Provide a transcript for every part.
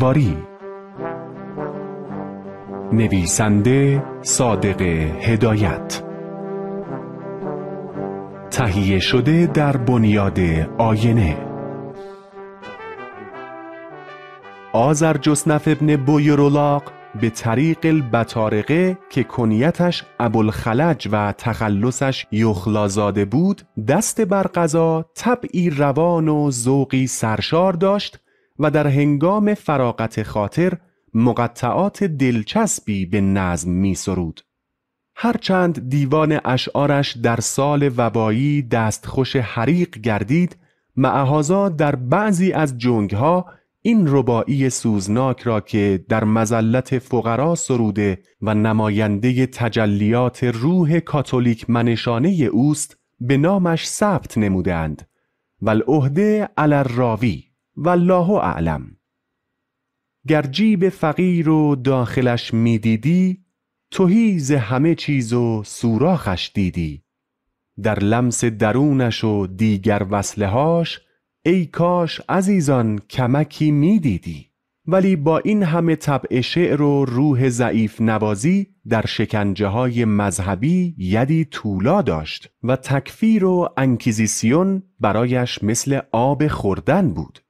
مرواری نویسنده صادق هدایت تهیه شده در بنیاد آینه آذر جسنف ابن بویرولاق به طریق البطارقه که کنیتش ابوالخلج و تخلصش یخلازاده بود دست بر غذا طبعی روان و ذوقی سرشار داشت و در هنگام فراغت خاطر مقطعات دلچسبی به نظم می سرود. هرچند دیوان اشعارش در سال وبایی دستخوش حریق گردید معهازا در بعضی از جنگها این رباعی سوزناک را که در مزلت فقرا سروده و نماینده تجلیات روح کاتولیک منشانه اوست به نامش ثبت نمودند و العهده علر راوی. والله اعلم گر جیب فقیر و داخلش میدیدی توهی ز همه چیز و سوراخش دیدی در لمس درونش و دیگر وصله ای کاش عزیزان کمکی میدیدی ولی با این همه طبع شعر و روح ضعیف نوازی در شکنجه های مذهبی یدی طولا داشت و تکفیر و انکیزیسیون برایش مثل آب خوردن بود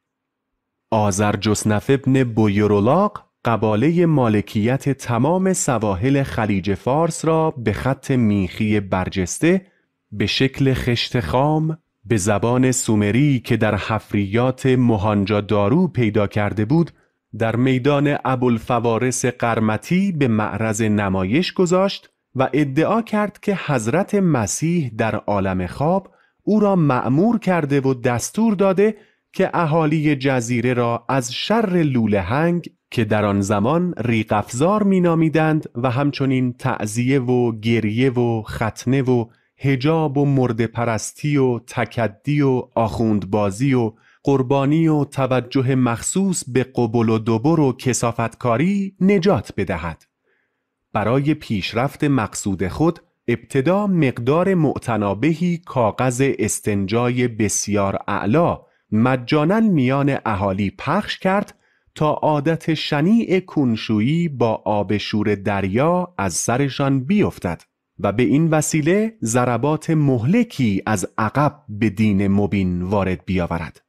آزر جسنف ابن بویرولاق قباله مالکیت تمام سواحل خلیج فارس را به خط میخی برجسته به شکل خشت خام به زبان سومری که در حفریات مهانجا دارو پیدا کرده بود در میدان ابوالفوارس قرمتی به معرض نمایش گذاشت و ادعا کرد که حضرت مسیح در عالم خواب او را معمور کرده و دستور داده که اهالی جزیره را از شر هنگ که در آن زمان ریقفزار مینامیدند و همچنین تعزیه و گریه و ختنه و هجاب و مرد پرستی و تکدی و آخوندبازی و قربانی و توجه مخصوص به قبل و دبر و کسافتکاری نجات بدهد. برای پیشرفت مقصود خود ابتدا مقدار معتنابهی کاغذ استنجای بسیار اعلا مجانا میان اهالی پخش کرد تا عادت شنیع کنشویی با آب شور دریا از سرشان بیفتد و به این وسیله ضربات مهلکی از عقب به دین مبین وارد بیاورد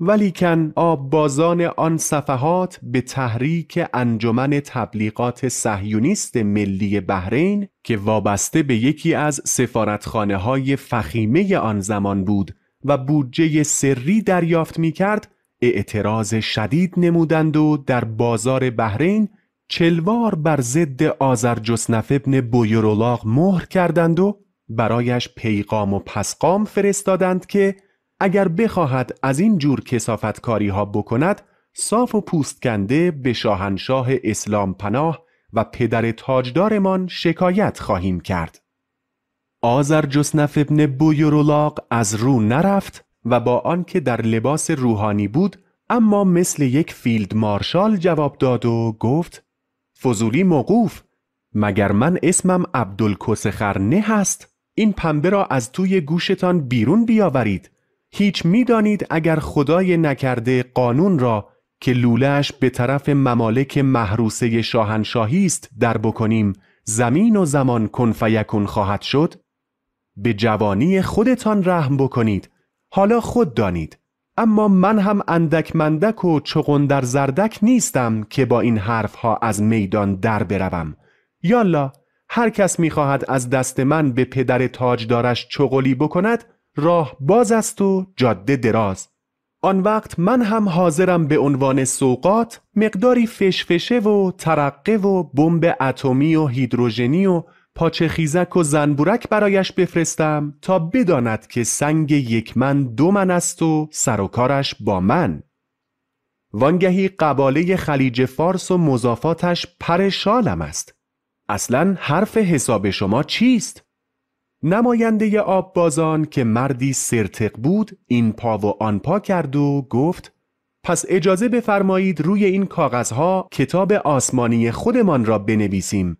ولیکن آب بازان آن صفحات به تحریک انجمن تبلیغات صهیونیست ملی بحرین که وابسته به یکی از سفارتخانه های فخیمه آن زمان بود و بودجه سری دریافت می کرد اعتراض شدید نمودند و در بازار بحرین چلوار بر ضد جسنف ابن بویرولاغ مهر کردند و برایش پیغام و پسقام فرستادند که اگر بخواهد از این جور کسافتکاری ها بکند صاف و پوست کنده به شاهنشاه اسلام پناه و پدر تاجدارمان شکایت خواهیم کرد. جسنف ابن بویرولاق از رو نرفت و با آنکه در لباس روحانی بود اما مثل یک فیلد مارشال جواب داد و گفت فضولی موقوف مگر من اسمم عبدالکسخر نه هست این پنبه را از توی گوشتان بیرون بیاورید هیچ میدانید اگر خدای نکرده قانون را که لولش به طرف ممالک محروسه شاهنشاهی است در بکنیم زمین و زمان کنفیکون خواهد شد به جوانی خودتان رحم بکنید حالا خود دانید اما من هم اندک مندک و در زردک نیستم که با این حرفها از میدان در بروم یالا هر کس میخواهد از دست من به پدر تاجدارش چغلی بکند راه باز است و جاده دراز آن وقت من هم حاضرم به عنوان سوقات مقداری فشفشه و ترقه و بمب اتمی و هیدروژنی و پاچه خیزک و زنبورک برایش بفرستم تا بداند که سنگ یک من دو من است و سر و کارش با من وانگهی قباله خلیج فارس و مضافاتش پرشالم است اصلا حرف حساب شما چیست؟ نماینده آب بازان که مردی سرتق بود این پا و آن پا کرد و گفت پس اجازه بفرمایید روی این کاغذها کتاب آسمانی خودمان را بنویسیم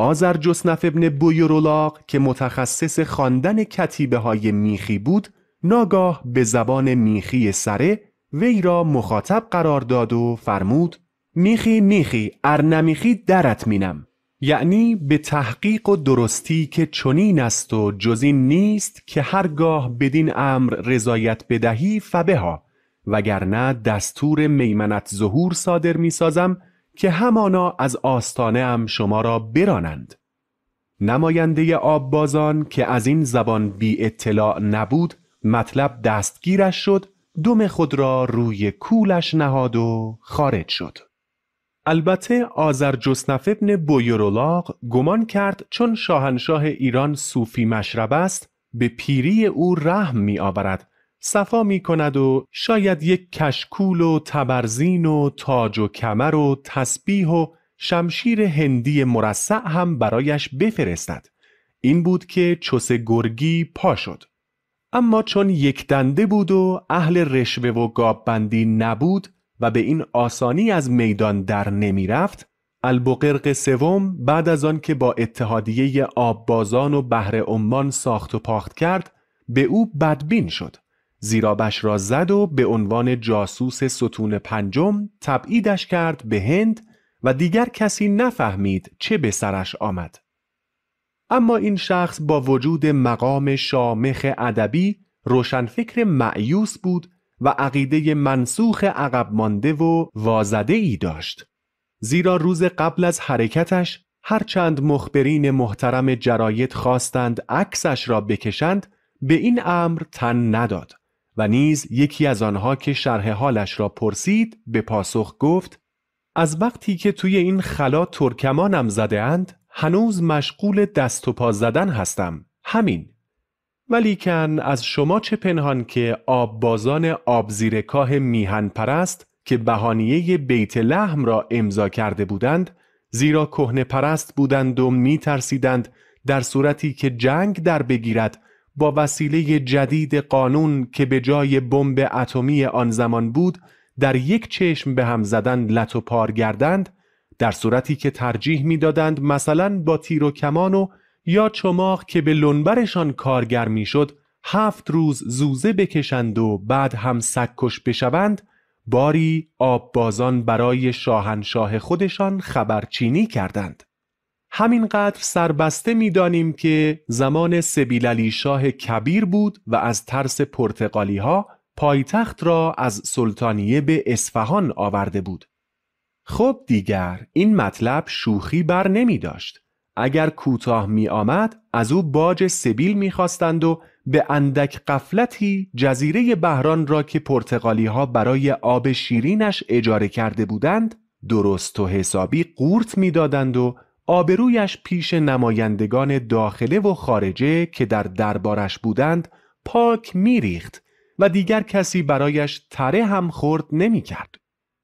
آزر جسنف ابن بویرولاق که متخصص خواندن کتیبه های میخی بود ناگاه به زبان میخی سره وی را مخاطب قرار داد و فرمود میخی میخی ارنمیخی درت مینم یعنی به تحقیق و درستی که چنین است و جز این نیست که هرگاه بدین امر رضایت بدهی فبها وگرنه دستور میمنت ظهور صادر میسازم که همانا از آستانه هم شما را برانند نماینده آببازان که از این زبان بی اطلاع نبود مطلب دستگیرش شد دم خود را روی کولش نهاد و خارج شد البته آذر جسنف ابن بویرولاغ گمان کرد چون شاهنشاه ایران صوفی مشرب است به پیری او رحم می آورد صفا می کند و شاید یک کشکول و تبرزین و تاج و کمر و تسبیح و شمشیر هندی مرسع هم برایش بفرستد. این بود که چوس گرگی پا شد. اما چون یک دنده بود و اهل رشوه و گاببندی نبود و به این آسانی از میدان در نمی رفت البقرق سوم بعد از آن که با اتحادیه آببازان و بحر عمان ساخت و پاخت کرد به او بدبین شد زیرابش را زد و به عنوان جاسوس ستون پنجم تبعیدش کرد به هند و دیگر کسی نفهمید چه به سرش آمد اما این شخص با وجود مقام شامخ ادبی روشنفکر معیوس بود و عقیده منسوخ عقب مانده و وازده ای داشت زیرا روز قبل از حرکتش هرچند مخبرین محترم جرایت خواستند عکسش را بکشند به این امر تن نداد و نیز یکی از آنها که شرح حالش را پرسید به پاسخ گفت از وقتی که توی این خلا ترکمانم زده اند هنوز مشغول دست و پا زدن هستم همین ولیکن از شما چه پنهان که آببازان آب زیر میهن پرست که بهانیه بیت لحم را امضا کرده بودند زیرا کهنه پرست بودند و می در صورتی که جنگ در بگیرد با وسیله جدید قانون که به جای بمب اتمی آن زمان بود در یک چشم به هم زدن لط و پار گردند در صورتی که ترجیح میدادند مثلا با تیر و کمان و یا چماق که به لنبرشان کارگر میشد هفت روز زوزه بکشند و بعد هم سکش بشوند باری آب بازان برای شاهنشاه خودشان خبرچینی کردند همینقدر سربسته میدانیم که زمان علی شاه کبیر بود و از ترس پرتغالی ها پایتخت را از سلطانیه به اصفهان آورده بود. خب دیگر این مطلب شوخی بر نمی داشت. اگر کوتاه می آمد از او باج سبیل می خواستند و به اندک قفلتی جزیره بهران را که پرتغالی ها برای آب شیرینش اجاره کرده بودند درست و حسابی قورت می دادند و آبرویش پیش نمایندگان داخله و خارجه که در دربارش بودند پاک میریخت و دیگر کسی برایش تره هم خورد نمیکرد.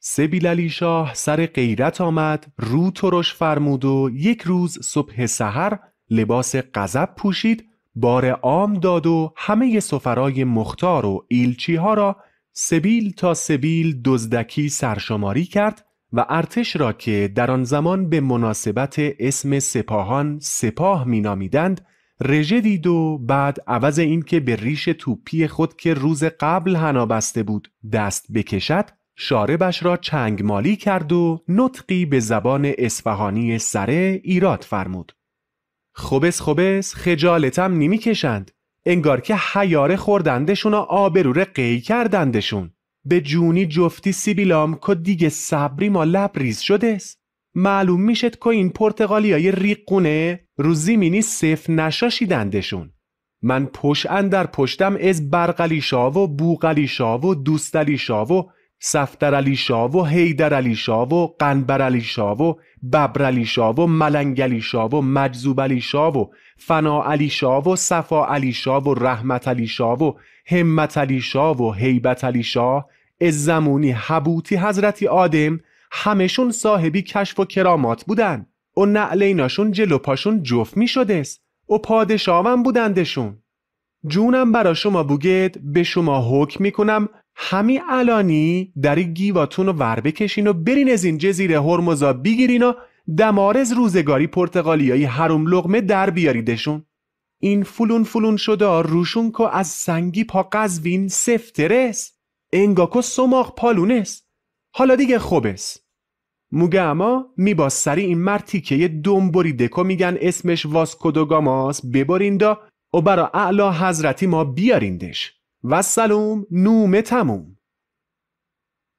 سبیل علی شاه سر غیرت آمد رو ترش فرمود و یک روز صبح سحر لباس غضب پوشید بار عام داد و همه سفرای مختار و ایلچی ها را سبیل تا سبیل دزدکی سرشماری کرد و ارتش را که در آن زمان به مناسبت اسم سپاهان سپاه مینامیدند رژه دید و بعد عوض اینکه به ریش توپی خود که روز قبل هنا بسته بود دست بکشد شاربش را چنگ مالی کرد و نطقی به زبان اصفهانی سره ایراد فرمود خوبس خوبس خجالتم نمیکشند انگار که حیاره خوردندشون و آبرور قی کردندشون به جونی جفتی سیبیلام که دیگه صبری ما لبریز است. معلوم میشد که این پرتغالی های ریقونه رو زیمینی صف نشاشیدندشون من پش در پشتم از برقلی شاو و بوغلی شاو و دوستلی شاو و سفترلی شاو و حیدرعلی شاو و قنبرعلی شاو و ببرعلی شاو و ملنگلی شاو و مجذوبعلی شاو و فناعلی شاو و صفاعلی شاو و رحمتعلی شاو و همتعلی شاو و حیبتلی شاو. زمونی حبوتی حضرتی آدم همشون صاحبی کشف و کرامات بودن و نعلیناشون جلو پاشون جف می شدست و پادشاون بودندشون جونم برا شما بوگید به شما حکم میکنم همی الانی در گیواتون رو ور بکشین و برین از این جزیره هرمزا بگیرین و دمارز روزگاری پرتغالیایی هروم لغمه در بیاریدشون این فلون فلون شده روشون که از سنگی پا قزوین سفترست انگاکو سماق پالونس حالا دیگه خوبس می با سری این مرتی که یه دنبوری دکو میگن اسمش واسکودوگاماس ببریندا و برا اعلا حضرتی ما بیاریندش و سلوم نومه تموم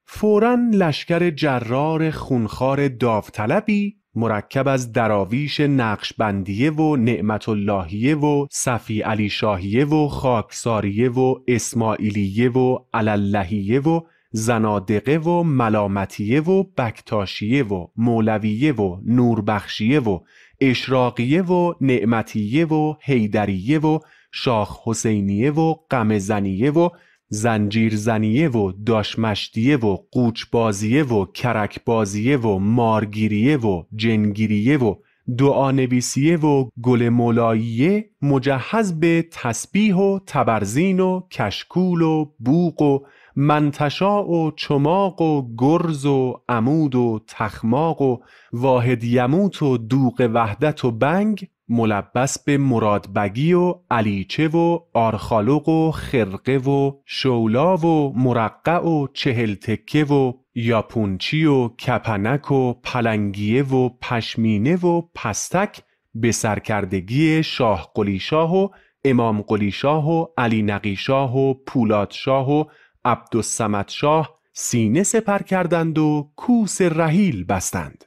فورا لشکر جرار خونخار داوطلبی مرکب از دراویش نقشبندیه و نعمت اللهیه و صفی علی شاهیه و خاکساریه و اسماعیلیه و علاللهیه و زنادقه و ملامتیه و بکتاشیه و مولویه و نوربخشیه و اشراقیه و نعمتیه و حیدریه و شاخ حسینیه و قمزنیه و زنجیرزنیه و داشمشتیه و قوچبازیه و کرکبازیه و مارگیریه و جنگیریه و دعانویسیه و گل مولاییه مجهز به تسبیح و تبرزین و کشکول و بوق و منتشا و چماق و گرز و عمود و تخماق و واحد یموت و دوق وحدت و بنگ ملبس به مرادبگی و علیچه و آرخالق و خرقه و شولا و مرقع و چهل تکه و یاپونچی و کپنک و پلنگیه و پشمینه و پستک به سرکردگی شاه قلیشاه و امام قلیشاه و علی نقیشاه و پولادشاه و عبدالسمد شاه سینه سپر کردند و کوس رحیل بستند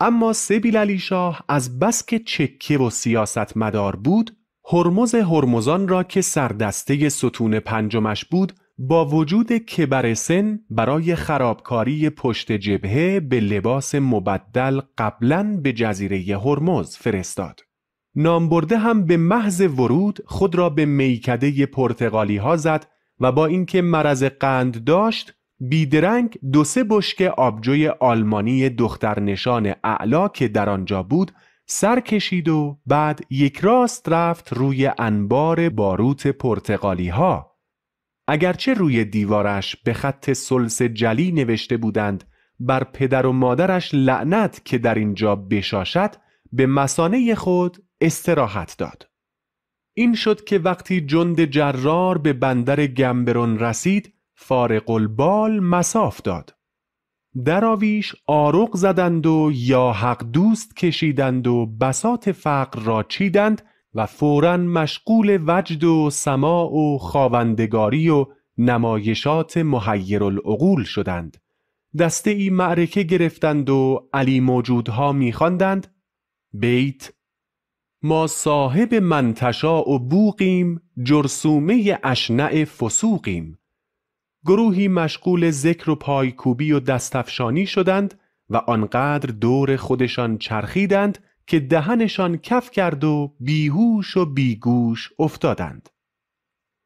اما سبیل علی شاه از بس که چکه و سیاست مدار بود هرمز هرمزان را که سردسته ستون پنجمش بود با وجود کبر سن برای خرابکاری پشت جبهه به لباس مبدل قبلا به جزیره هرمز فرستاد. نامبرده هم به محض ورود خود را به میکده پرتغالی ها زد و با اینکه مرض قند داشت بیدرنگ دو سه بشک آبجوی آلمانی دخترنشان اعلا که در آنجا بود سر کشید و بعد یک راست رفت روی انبار باروت پرتغالی ها. اگرچه روی دیوارش به خط سلس جلی نوشته بودند بر پدر و مادرش لعنت که در اینجا بشاشد به مسانه خود استراحت داد. این شد که وقتی جند جرار به بندر گمبرون رسید فارق البال مساف داد دراویش آرق زدند و یا حق دوست کشیدند و بسات فقر را چیدند و فورا مشغول وجد و سماع و خواوندگاری و نمایشات مهیرالعقول شدند دسته ای معرکه گرفتند و علی موجودها میخواندند بیت ما صاحب منتشا و بوقیم جرسومه اشنع فسوقیم گروهی مشغول ذکر و پایکوبی و دستفشانی شدند و آنقدر دور خودشان چرخیدند که دهنشان کف کرد و بیهوش و بیگوش افتادند.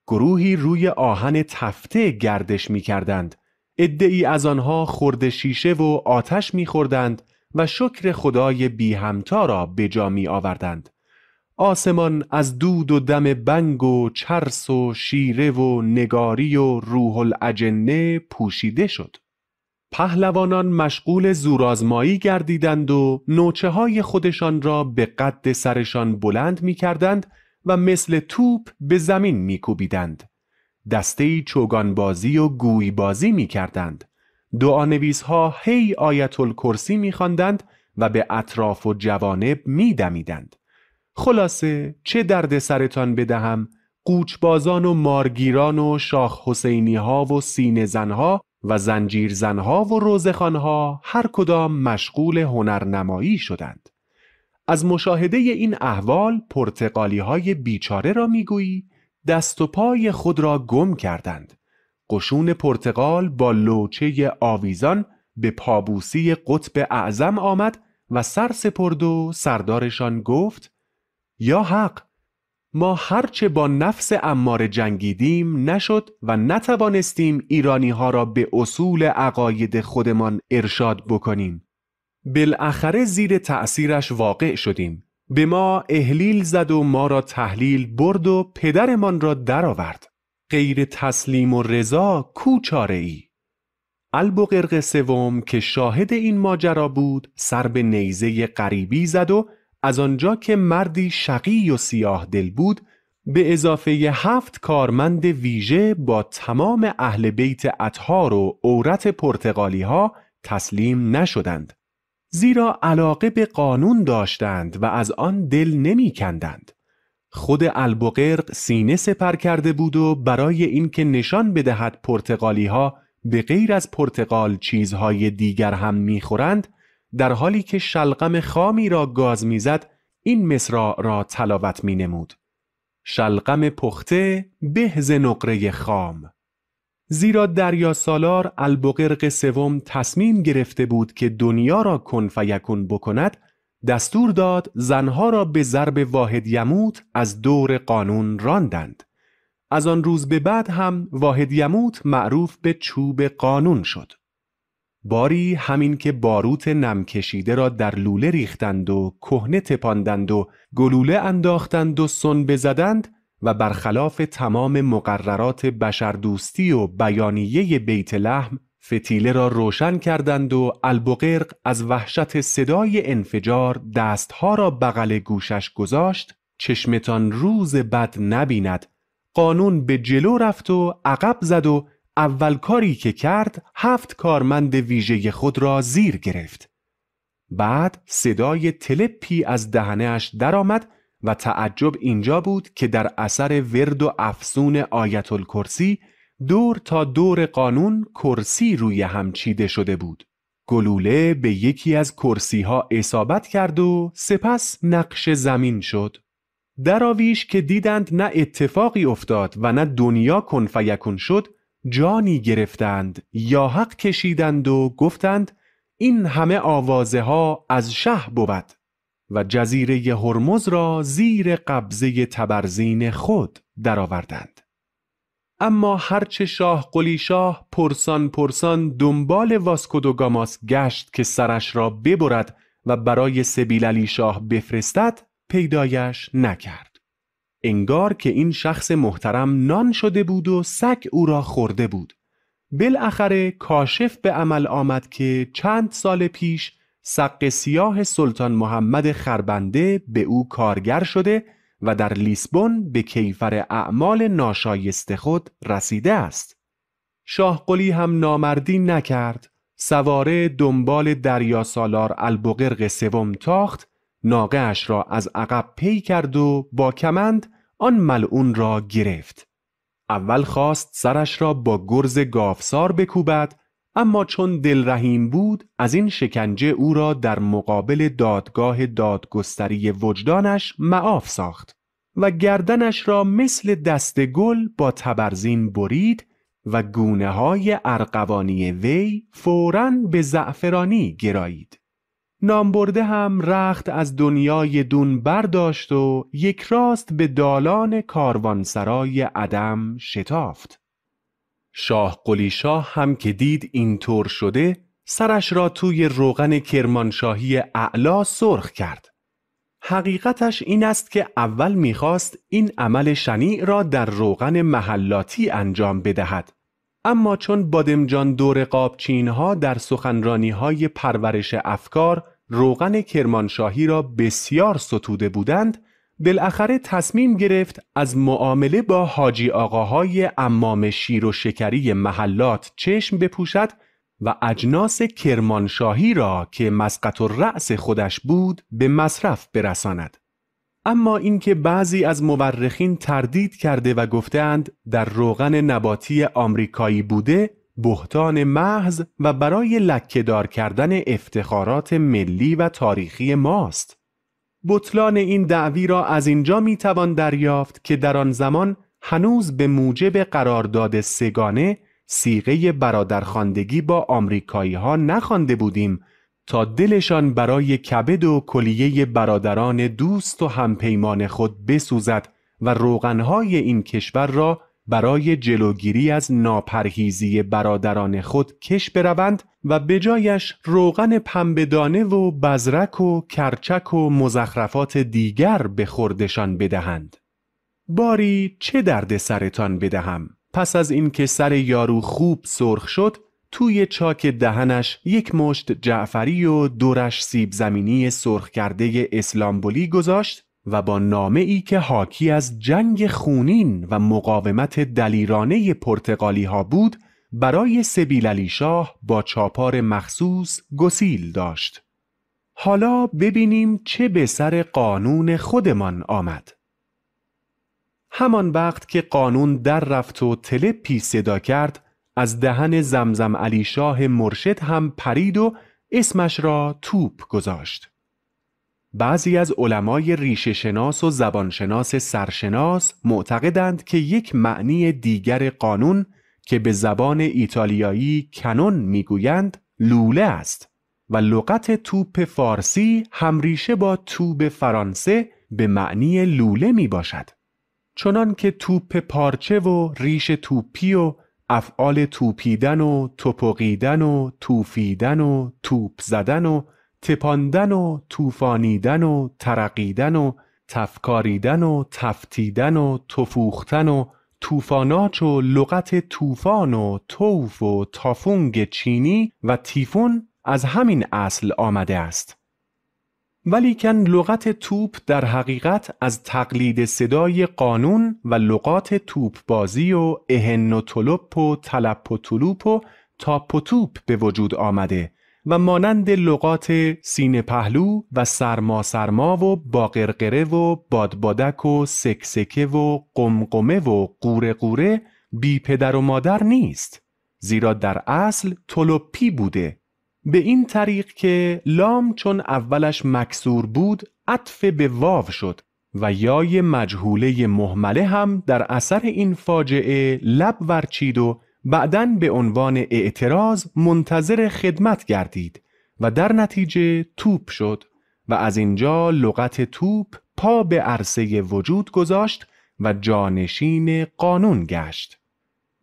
گروهی روی آهن تفته گردش می کردند. ادعی از آنها خرد شیشه و آتش می خوردند و شکر خدای بی همتا را به جا می آوردند. آسمان از دود و دم بنگ و چرس و شیره و نگاری و روح العجنه پوشیده شد. پهلوانان مشغول زورآزمایی گردیدند و نوچه های خودشان را به قد سرشان بلند می کردند و مثل توپ به زمین می کوبیدند. دسته چوگانبازی و گویبازی می کردند. نویس ها هی آیت الکرسی می خواندند و به اطراف و جوانب می دمیدند. خلاصه چه درد سرتان بدهم قوچبازان و مارگیران و شاخ حسینی ها و سینه زنها و زنجیر زنها و روزخانها هر کدام مشغول هنرنمایی شدند. از مشاهده این احوال پرتقالی های بیچاره را میگویی دست و پای خود را گم کردند. قشون پرتقال با لوچه آویزان به پابوسی قطب اعظم آمد و سر سپرد و سردارشان گفت یا حق ما هرچه با نفس امار جنگیدیم نشد و نتوانستیم ایرانی ها را به اصول عقاید خودمان ارشاد بکنیم بالاخره زیر تأثیرش واقع شدیم به ما اهلیل زد و ما را تحلیل برد و پدرمان را درآورد غیر تسلیم و رضا کو چاره ای البقرق سوم که شاهد این ماجرا بود سر به نیزه قریبی زد و از آنجا که مردی شقی و سیاه دل بود به اضافه هفت کارمند ویژه با تمام اهل بیت اطهار و عورت پرتغالی ها تسلیم نشدند زیرا علاقه به قانون داشتند و از آن دل نمی کندند. خود البقرق سینه سپر کرده بود و برای اینکه نشان بدهد پرتغالی ها به غیر از پرتغال چیزهای دیگر هم میخورند در حالی که شلغم خامی را گاز میزد این مصرع را تلاوت می نمود. شلغم پخته بهز نقره خام زیرا دریا سالار البقرق سوم تصمیم گرفته بود که دنیا را کن فیکون بکند دستور داد زنها را به ضرب واحد یموت از دور قانون راندند از آن روز به بعد هم واحد یموت معروف به چوب قانون شد باری همین که باروت نمکشیده را در لوله ریختند و کهنه تپاندند و گلوله انداختند و سن بزدند و برخلاف تمام مقررات بشردوستی و بیانیه بیت لحم فتیله را روشن کردند و البقرق از وحشت صدای انفجار دستها را بغل گوشش گذاشت چشمتان روز بد نبیند قانون به جلو رفت و عقب زد و اول کاری که کرد هفت کارمند ویژه خود را زیر گرفت. بعد صدای تلپی از دهنهش درآمد و تعجب اینجا بود که در اثر ورد و افسون آیت الکرسی دور تا دور قانون کرسی روی هم چیده شده بود. گلوله به یکی از کرسی ها اصابت کرد و سپس نقش زمین شد. دراویش که دیدند نه اتفاقی افتاد و نه دنیا کنفیکون شد جانی گرفتند یا حق کشیدند و گفتند این همه آوازه ها از شه بود و جزیره هرمز را زیر قبضه تبرزین خود درآوردند اما هرچه شاه قلی شاه پرسان پرسان دنبال گاماس گشت که سرش را ببرد و برای سبیل علی شاه بفرستد پیدایش نکرد انگار که این شخص محترم نان شده بود و سگ او را خورده بود بالاخره کاشف به عمل آمد که چند سال پیش سق سیاه سلطان محمد خربنده به او کارگر شده و در لیسبون به کیفر اعمال ناشایست خود رسیده است شاه قلی هم نامردی نکرد سواره دنبال دریا سالار البقرق سوم تاخت ناقهاش را از عقب پی کرد و با کمند آن ملعون را گرفت اول خواست سرش را با گرز گافسار بکوبد اما چون دلرحیم بود از این شکنجه او را در مقابل دادگاه دادگستری وجدانش معاف ساخت و گردنش را مثل دست گل با تبرزین برید و گونه های ارقوانی وی فوراً به زعفرانی گرایید. نامبرده هم رخت از دنیای دون برداشت و یک راست به دالان کاروانسرای عدم شتافت. شاه قلیشاه هم که دید این طور شده سرش را توی روغن کرمانشاهی اعلا سرخ کرد. حقیقتش این است که اول میخواست این عمل شنیع را در روغن محلاتی انجام بدهد اما چون بادمجان دور قابچین ها در سخنرانی های پرورش افکار روغن کرمانشاهی را بسیار ستوده بودند بالاخره تصمیم گرفت از معامله با حاجی آقاهای امام شیر و شکری محلات چشم بپوشد و اجناس کرمانشاهی را که مسقط و رأس خودش بود به مصرف برساند. اما اینکه بعضی از مورخین تردید کرده و گفتهاند در روغن نباتی آمریکایی بوده بهتان محض و برای لکهدار کردن افتخارات ملی و تاریخی ماست بطلان این دعوی را از اینجا میتوان دریافت که در آن زمان هنوز به موجب قرارداد سگانه سیغه برادرخواندگی با آمریکایی ها نخوانده بودیم تا دلشان برای کبد و کلیه برادران دوست و همپیمان خود بسوزد و روغنهای این کشور را برای جلوگیری از ناپرهیزی برادران خود کش بروند و به جایش روغن پنبهدانه و بزرک و کرچک و مزخرفات دیگر به خوردشان بدهند باری چه درد سرتان بدهم پس از اینکه سر یارو خوب سرخ شد توی چاک دهنش یک مشت جعفری و دورش سیب زمینی سرخ کرده اسلامبولی گذاشت و با نامه ای که حاکی از جنگ خونین و مقاومت دلیرانه پرتغالی ها بود برای علی شاه با چاپار مخصوص گسیل داشت. حالا ببینیم چه به سر قانون خودمان آمد. همان وقت که قانون در رفت و تلپی صدا کرد از دهن زمزم علی شاه مرشد هم پرید و اسمش را توپ گذاشت. بعضی از علمای ریش شناس و زبانشناس سرشناس معتقدند که یک معنی دیگر قانون که به زبان ایتالیایی کنون میگویند لوله است و لغت توپ فارسی همریشه با توپ فرانسه به معنی لوله می باشد. چنان که توپ پارچه و ریش توپی و افعال توپیدن و توپقیدن و توفیدن و توپ زدن و تپاندن و توفانیدن و ترقیدن و تفکاریدن و تفتیدن و توفوختن و توفاناچ و لغت توفان و توف و تافونگ چینی و تیفون از همین اصل آمده است. ولیکن لغت توپ در حقیقت از تقلید صدای قانون و لغات توپ بازی و اهن و طلب و تلپ و تلوپ و تاپ و توپ به وجود آمده و مانند لغات سینه پهلو و سرما سرما و باقرقره و بادبادک و سکسکه و قمقمه و قوره قوره بی پدر و مادر نیست زیرا در اصل تلپی بوده به این طریق که لام چون اولش مکسور بود عطف به واو شد و یای مجهوله محمله هم در اثر این فاجعه لب ورچید و بعدن به عنوان اعتراض منتظر خدمت گردید و در نتیجه توپ شد و از اینجا لغت توپ پا به عرصه وجود گذاشت و جانشین قانون گشت.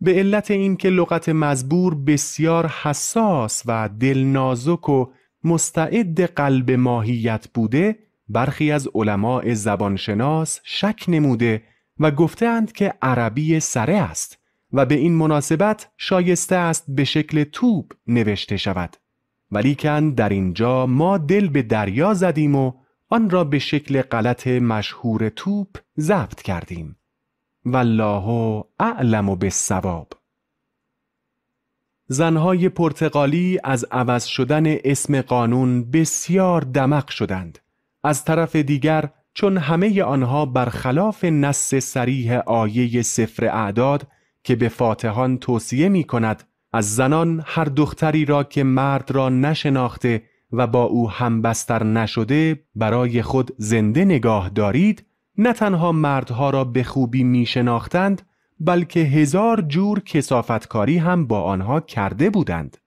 به علت اینکه لغت مزبور بسیار حساس و دلنازک و مستعد قلب ماهیت بوده برخی از علماء زبانشناس شک نموده و گفتند که عربی سره است و به این مناسبت شایسته است به شکل توب نوشته شود ولیکن در اینجا ما دل به دریا زدیم و آن را به شکل غلط مشهور توپ ضبط کردیم والله اعلم بالصواب زنهای پرتغالی از عوض شدن اسم قانون بسیار دمق شدند از طرف دیگر چون همه آنها برخلاف نص سریح آیه سفر اعداد که به فاتحان توصیه می کند از زنان هر دختری را که مرد را نشناخته و با او همبستر نشده برای خود زنده نگاه دارید نه تنها مردها را به خوبی می شناختند بلکه هزار جور کسافتکاری هم با آنها کرده بودند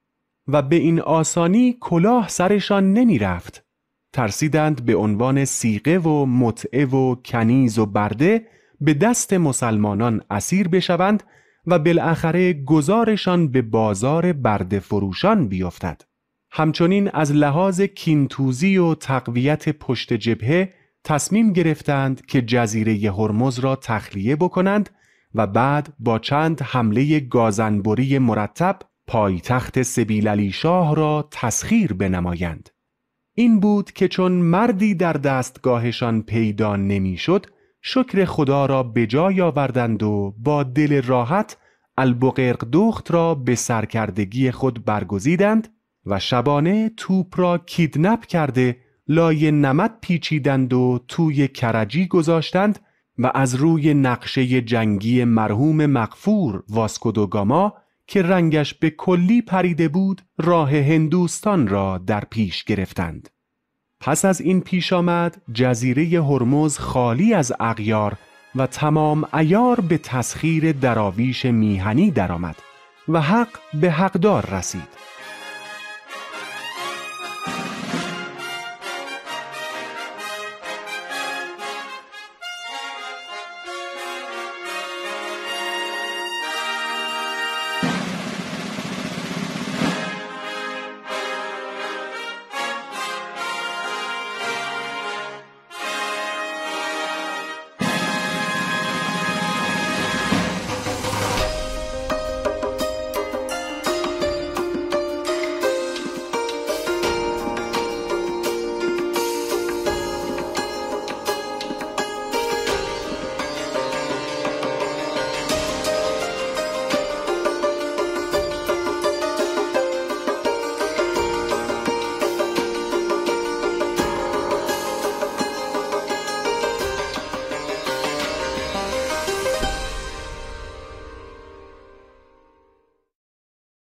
و به این آسانی کلاه سرشان نمی رفت. ترسیدند به عنوان سیقه و متعه و کنیز و برده به دست مسلمانان اسیر بشوند و بالاخره گزارشان به بازار برده فروشان بیفتد. همچنین از لحاظ کینتوزی و تقویت پشت جبهه تصمیم گرفتند که جزیره هرمز را تخلیه بکنند و بعد با چند حمله گازنبری مرتب پایتخت سبیل علی شاه را تسخیر بنمایند این بود که چون مردی در دستگاهشان پیدا نمیشد شکر خدا را به جای آوردند و با دل راحت البقرق دخت را به سرکردگی خود برگزیدند و شبانه توپ را کیدنپ کرده لای نمد پیچیدند و توی کرجی گذاشتند و از روی نقشه جنگی مرحوم مقفور واسکودوگاما که رنگش به کلی پریده بود راه هندوستان را در پیش گرفتند. پس از این پیش آمد جزیره هرمز خالی از اغیار و تمام ایار به تسخیر دراویش میهنی درآمد و حق به حقدار رسید.